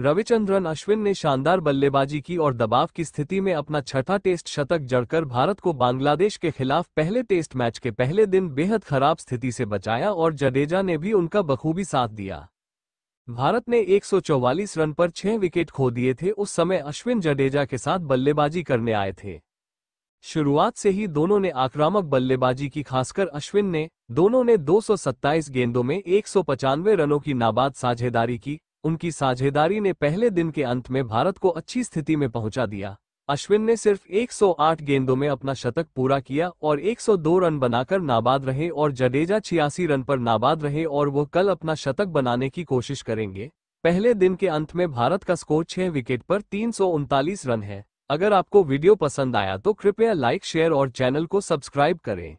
रविचंद्रन अश्विन ने शानदार बल्लेबाजी की और दबाव की स्थिति में अपना छठा टेस्ट शतक जड़कर भारत को बांग्लादेश के खिलाफ पहले टेस्ट मैच के पहले दिन बेहद खराब स्थिति से बचाया और जडेजा ने भी उनका बखूबी साथ दिया भारत ने 144 रन पर छह विकेट खो दिए थे उस समय अश्विन जडेजा के साथ बल्लेबाजी करने आए थे शुरुआत से ही दोनों ने आक्रामक बल्लेबाजी की खासकर अश्विन ने दोनों ने 227 गेंदों में एक रनों की नाबाद साझेदारी की उनकी साझेदारी ने पहले दिन के अंत में भारत को अच्छी स्थिति में पहुंचा दिया अश्विन ने सिर्फ 108 गेंदों में अपना शतक पूरा किया और 102 रन बनाकर नाबाद रहे और जडेजा छियासी रन पर नाबाद रहे और वो कल अपना शतक बनाने की कोशिश करेंगे पहले दिन के अंत में भारत का स्कोर छह विकेट पर तीन रन है अगर आपको वीडियो पसंद आया तो कृपया लाइक शेयर और चैनल को सब्सक्राइब करें